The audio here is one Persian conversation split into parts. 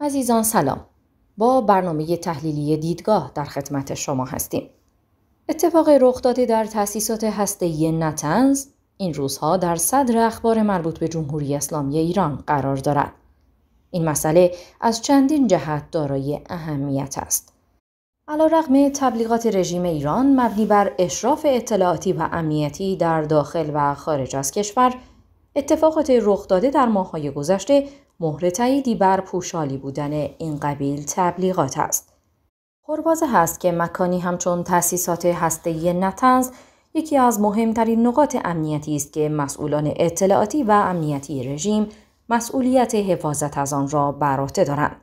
عزیزان سلام با برنامه تحلیلی دیدگاه در خدمت شما هستیم اتفاق رخ داده در تأسیسات هسته‌ای نتنز این روزها در صدر اخبار مربوط به جمهوری اسلامی ایران قرار دارد این مسئله از چندین جهت دارای اهمیت است. علا رقم تبلیغات رژیم ایران مبنی بر اشراف اطلاعاتی و امنیتی در داخل و خارج از کشور، اتفاقات رخ داده در های گذشته مهر تاییدی بر پوشالی بودن این قبیل تبلیغات است. پرواز هست که مکانی همچون تأسیسات هستهی نتنز یکی از مهمترین نقاط امنیتی است که مسئولان اطلاعاتی و امنیتی رژیم مسئولیت حفاظت از آن را بر عهده دارند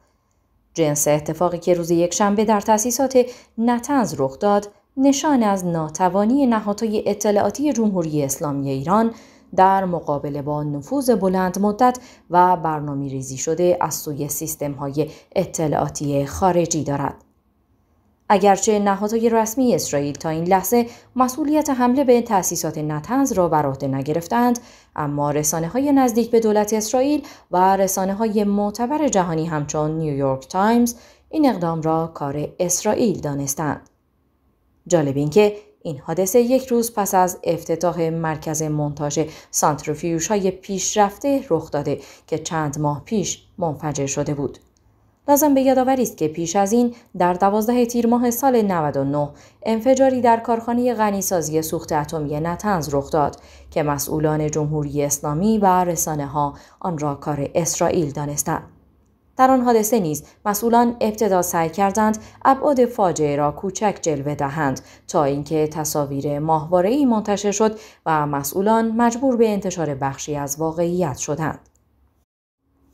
جنس اتفاقی که روز یکشنبه در تأسیسات نتنز رخ داد نشان از ناتوانی نهادهای اطلاعاتی جمهوری اسلامی ایران در مقابله با نفوذ بلند مدت و برنامه ریزی شده از سوی سیستم های اطلاعاتی خارجی دارد. اگرچه نهادهای رسمی اسرائیل تا این لحظه مسئولیت حمله به تأسیسات نتنز را بر عهده نگرفتند اما رسانه های نزدیک به دولت اسرائیل و رسانه های معتبر جهانی همچون نیویورک تایمز این اقدام را کار اسرائیل دانستند جالب اینکه این حادثه یک روز پس از افتتاح مرکز مونتاژ سانتروفیوش های پیشرفته رخ داده که چند ماه پیش منفجر شده بود لازم به یادآوری است که پیش از این در 12 تیر ماه سال 99 انفجاری در کارخانه غنیسازی سوخت اتمی نتنز رخ داد که مسئولان جمهوری اسلامی و رسانه ها آن را کار اسرائیل دانستند. در آن حادثه نیز مسئولان ابتدا سعی کردند ابعاد فاجعه را کوچک جلوه دهند تا اینکه تصاویر ای منتشر شد و مسئولان مجبور به انتشار بخشی از واقعیت شدند.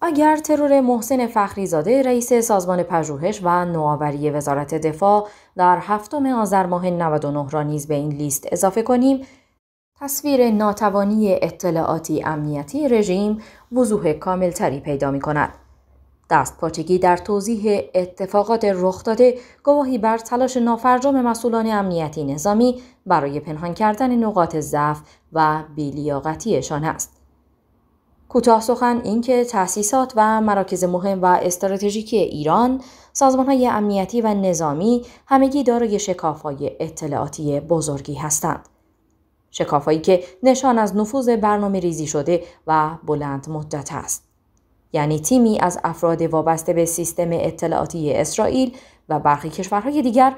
اگر ترور محسن فخریزاده رئیس سازمان پژوهش و نوآوری وزارت دفاع در هفتم آذر ماه 99 را نیز به این لیست اضافه کنیم تصویر ناتوانی اطلاعاتی امنیتی رژیم وضوح کاملتری پیدا می کند. دستپاچگی در توضیح اتفاقات رخ داده گواهی بر تلاش نافرجام مسئولان امنیتی نظامی برای پنهان کردن نقاط ضعف و بیلیاقتیشان است. کوتاه سخن اینکه تأسیسات و مراکز مهم و استراتژیکی ایران، های امنیتی و نظامی همگی دارای های اطلاعاتی بزرگی هستند. شکافهایی که نشان از نفوذ برنامه ریزی شده و بلند مدت است. یعنی تیمی از افراد وابسته به سیستم اطلاعاتی اسرائیل و برخی کشورهای دیگر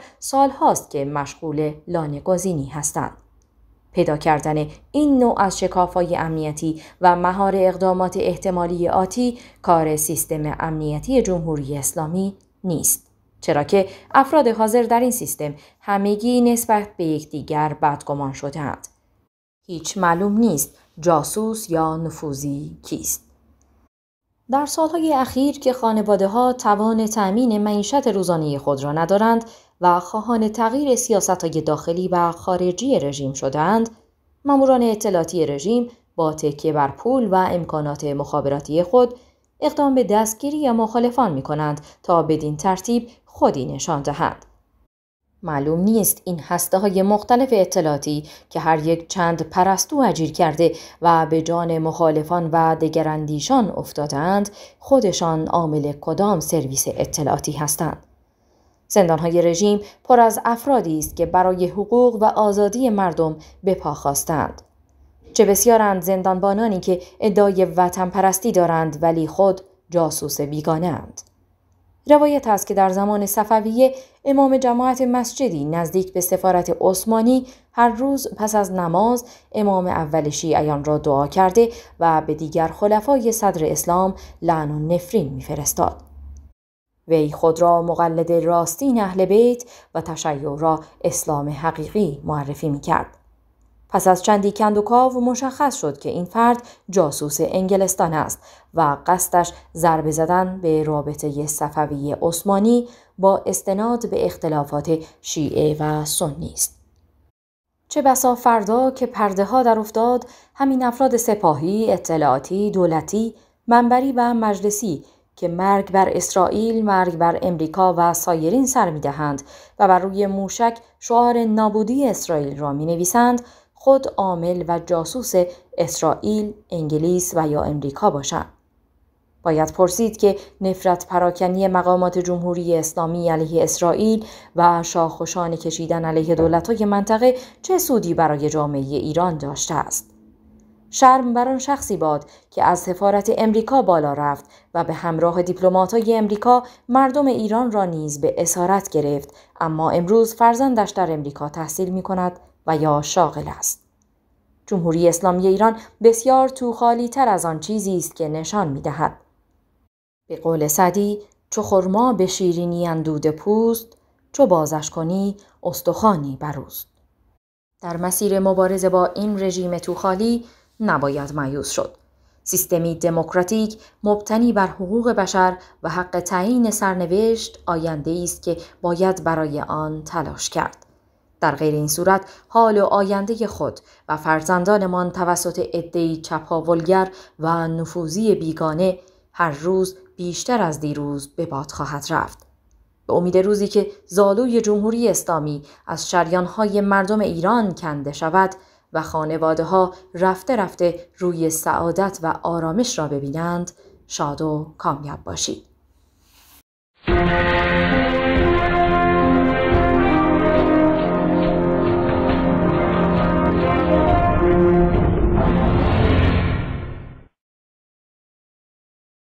هاست که مشغول لانه گزینی هستند. پیدا کردن این نوع از های امنیتی و مهار اقدامات احتمالی آتی کار سیستم امنیتی جمهوری اسلامی نیست. چرا که افراد حاضر در این سیستم همگی نسبت به یکدیگر بدگمان شدهاند. هیچ معلوم نیست جاسوس یا نفوذی کیست. در سالهای اخیر که خانواده ها توان تأمین معیشت روزانه خود را ندارند، و خواهان تغییر سیاست های داخلی و خارجی رژیم شدند، ماموران اطلاعاتی رژیم با تکیه بر پول و امکانات مخابراتی خود اقدام به دستگیری مخالفان می کنند تا بدین ترتیب خودی نشان دهند. معلوم نیست این هسته های مختلف اطلاعاتی که هر یک چند پرستو اجیر کرده و به جان مخالفان و دگراندیشان افتادند خودشان عامل کدام سرویس اطلاعاتی هستند. زندانهای رژیم پر از افرادی است که برای حقوق و آزادی مردم به پا خواستند. چه بسیارند زندانبانانی که ادعای وطن پرستی دارند ولی خود جاسوس بیگانه اند. روایت است که در زمان صفویه امام جماعت مسجدی نزدیک به سفارت عثمانی هر روز پس از نماز امام اول شیعیان را دعا کرده و به دیگر خلفای صدر اسلام لعن و نفرین میفرستاد. وی خود را مقلد راستین اهل بیت و تشیع را اسلام حقیقی معرفی می کرد. پس از چندی کندوکاو مشخص شد که این فرد جاسوس انگلستان است و قصدش ضربه زدن به رابطه صفوی عثمانی با استناد به اختلافات شیعه و سنی است. چه بسا فردا که پرده ها در افتاد همین افراد سپاهی، اطلاعاتی، دولتی، منبری و مجلسی که مرگ بر اسرائیل، مرگ بر امریکا و سایرین سر می دهند و بر روی موشک شعار نابودی اسرائیل را می نویسند، خود عامل و جاسوس اسرائیل، انگلیس و یا امریکا باشند. باید پرسید که نفرت پراکنی مقامات جمهوری اسلامی علیه اسرائیل و شاخوشان کشیدن علیه های منطقه چه سودی برای جامعه ایران داشته است. شرم بر آن شخصی باد که از سفارت امریکا بالا رفت و به همراه دیپلمات‌های امریکا مردم ایران را نیز به اسارت گرفت اما امروز فرزندش در امریکا تحصیل می کند و یا شاغل است. جمهوری اسلامی ایران بسیار توخالی تر از آن چیزی است که نشان می دهد. به قول سعدی چو خرما به شیرینی اندود پوست چو بازش کنی استخانی بروست. در مسیر مبارزه با این رژیم توخالی نباید مایوس شد. سیستمی دموکراتیک مبتنی بر حقوق بشر و حق تعیین سرنوشت آینده است که باید برای آن تلاش کرد. در غیر این صورت حال و آینده خود و فرزندانمان توسط عدهای چپاولگر و نفوذی بیگانه هر روز بیشتر از دیروز به باد خواهد رفت. به امید روزی که زالوی جمهوری اسلامی از شریانهای مردم ایران کنده شود، و خانواده ها رفته رفته روی سعادت و آرامش را ببینند شاد و کامیاب باشید.